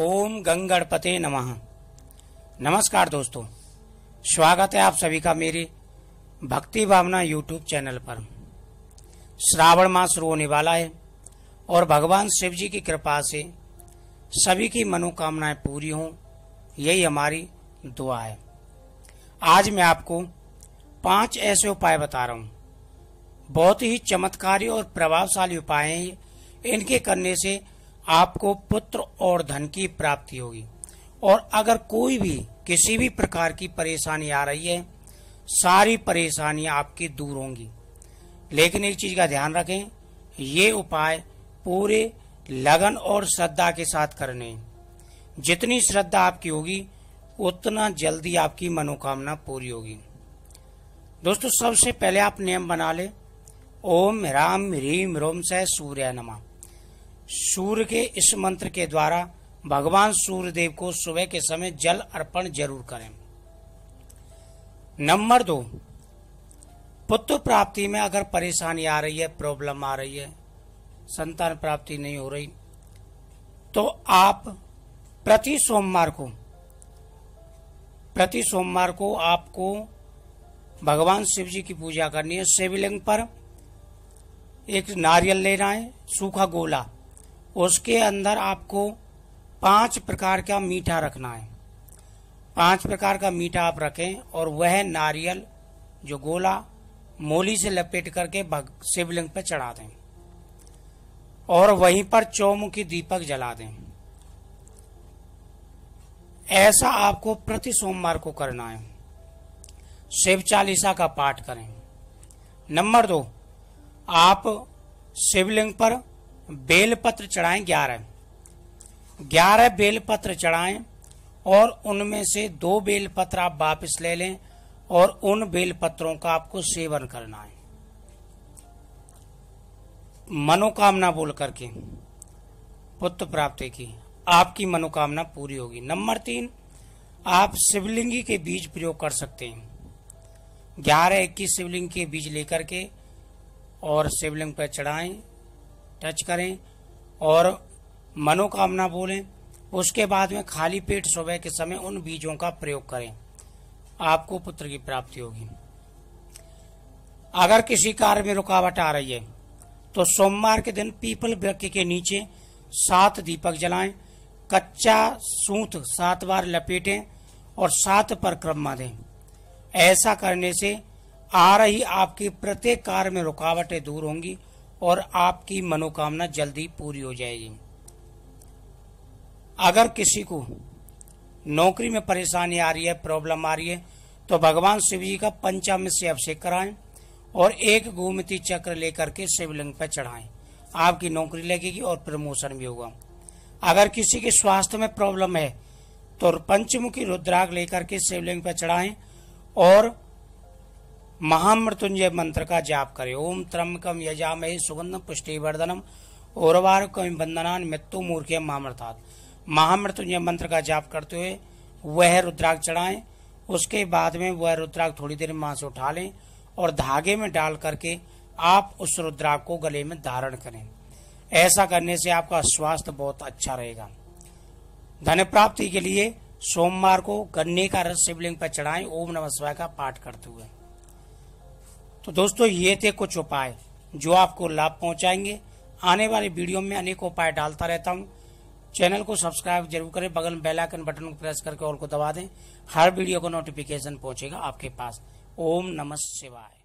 ओम गंगणपते नमः नमस्कार दोस्तों स्वागत है आप सभी का मेरे भक्ति भावना यूट्यूब चैनल पर श्रावण मास शुरू होने वाला है और भगवान शिव जी की कृपा से सभी की मनोकामनाएं पूरी हों यही हमारी दुआ है आज मैं आपको पांच ऐसे उपाय बता रहा हूं बहुत ही चमत्कारी और प्रभावशाली उपाय हैं इनके करने से आपको पुत्र और धन की प्राप्ति होगी और अगर कोई भी किसी भी प्रकार की परेशानी आ रही है सारी परेशानियां आपकी दूर होंगी लेकिन एक चीज का ध्यान रखें ये उपाय पूरे लगन और श्रद्धा के साथ करने जितनी श्रद्धा आपकी होगी उतना जल्दी आपकी मनोकामना पूरी होगी दोस्तों सबसे पहले आप नियम बना ले ओम राम ह्रीम रोम सूर्य नमा सूर्य के इस मंत्र के द्वारा भगवान सूर्य देव को सुबह के समय जल अर्पण जरूर करें नंबर दो पुत्र प्राप्ति में अगर परेशानी आ रही है प्रॉब्लम आ रही है संतान प्राप्ति नहीं हो रही तो आप प्रति सोमवार को प्रति सोमवार को आपको भगवान शिव जी की पूजा करनी है शिवलिंग पर एक नारियल लेना है सूखा गोला उसके अंदर आपको पांच प्रकार का मीठा रखना है पांच प्रकार का मीठा आप रखें और वह नारियल जो गोला मोली से लपेट करके शिवलिंग पर चढ़ा दें और वहीं पर चौमुखी दीपक जला दें ऐसा आपको प्रति सोमवार को करना है शिव चालीसा का पाठ करें नंबर दो आप शिवलिंग पर बेलपत्र चढ़ाएं ग्यारह ग्यारह बेलपत्र चढ़ाएं और उनमें से दो बेलपत्र आप वापस ले लें और उन बेलपत्रों का आपको सेवन करना है मनोकामना बोल करके पुत्र प्राप्ति की आपकी मनोकामना पूरी होगी नंबर तीन आप शिवलिंगी के बीज प्रयोग कर सकते हैं ग्यारह इक्कीस शिवलिंग के बीज लेकर के और शिवलिंग पर चढ़ाएं टच करें और मनोकामना बोलें उसके बाद में खाली पेट सुबह के समय उन बीजों का प्रयोग करें आपको पुत्र की प्राप्ति होगी अगर किसी कार्य में रुकावट आ रही है तो सोमवार के दिन पीपल वृक्ष के नीचे सात दीपक जलाएं कच्चा सूत सात बार लपेटें और सात परिक्रमा दें ऐसा करने से आ रही आपकी प्रत्येक कार्य में रुकावटें दूर होंगी और आपकी मनोकामना जल्दी पूरी हो जाएगी अगर किसी को नौकरी में परेशानी आ रही है प्रॉब्लम आ रही है तो भगवान शिव जी का पंचम से अभिषेक कराएं और एक गोमती चक्र लेकर के शिवलिंग पर चढ़ाएं आपकी नौकरी लगेगी और प्रमोशन भी होगा अगर किसी के स्वास्थ्य में प्रॉब्लम है तो पंचमुखी रुद्राग लेकर के शिवलिंग पर चढ़ाएं और महामृत्युंजय मंत्र का जाप करें ओम त्रम्बकम यजामहे वर्धनम पुष्टिवर्धनम औरवारकम बंदनान मृत्यु मूर्खे महामृता महामृत्युंजय मंत्र का जाप करते हुए वह रुद्राक्ष चढ़ाएं उसके बाद में वह रुद्राक्ष थोड़ी देर मां से उठा लें और धागे में डाल करके आप उस रुद्राक्ष को गले में धारण करें ऐसा करने से आपका स्वास्थ्य बहुत अच्छा रहेगा धन प्राप्ति के लिए सोमवार को गन्ने का रस शिवलिंग पर चढ़ाएं ओम नमः शिवाय का पाठ करते हुए तो दोस्तों ये थे कुछ उपाय जो आपको लाभ पहुंचाएंगे आने वाले वीडियो में अनेक उपाय डालता रहता हूं चैनल को सब्सक्राइब जरूर करें बगल में बेल आइकन बटन को प्रेस करके और को दबा दें हर वीडियो का नोटिफिकेशन पहुंचेगा आपके पास ओम नमः शिवाय